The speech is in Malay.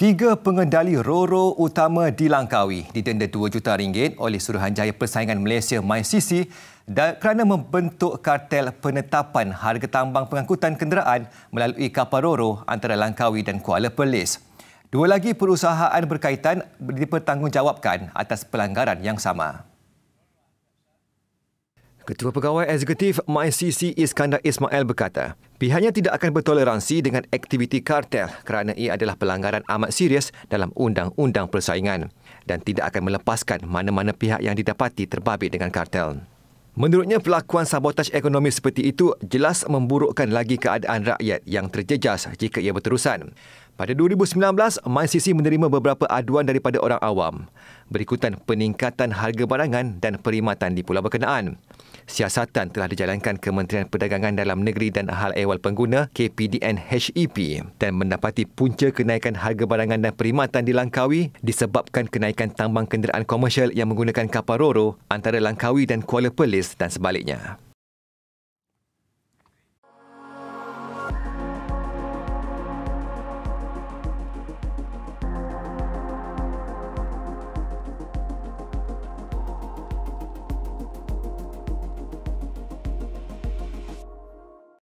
Tiga pengendali Roro utama dilangkaui didenda RM2 juta ringgit oleh Suruhanjaya Persaingan Malaysia MyCC kerana membentuk kartel penetapan harga tambang pengangkutan kenderaan melalui kapal Roro antara Langkawi dan Kuala Perlis. Dua lagi perusahaan berkaitan dipertanggungjawabkan atas pelanggaran yang sama. Ketua Pegawai Eksekutif MyCC Iskandar Ismail berkata, pihaknya tidak akan bertoleransi dengan aktiviti kartel kerana ia adalah pelanggaran amat serius dalam undang-undang persaingan dan tidak akan melepaskan mana-mana pihak yang didapati terbabit dengan kartel. Menurutnya, pelakuan sabotaj ekonomi seperti itu jelas memburukkan lagi keadaan rakyat yang terjejas jika ia berterusan. Pada 2019, MyCC menerima beberapa aduan daripada orang awam berikutan peningkatan harga barangan dan perkhidmatan di pulau berkenaan. Siasatan telah dijalankan Kementerian Perdagangan Dalam Negeri dan Hal Ehwal Pengguna KPDN HEP dan mendapati punca kenaikan harga barangan dan perkhidmatan di Langkawi disebabkan kenaikan tambang kenderaan komersial yang menggunakan kapal roro antara Langkawi dan Kuala Perlis dan sebaliknya.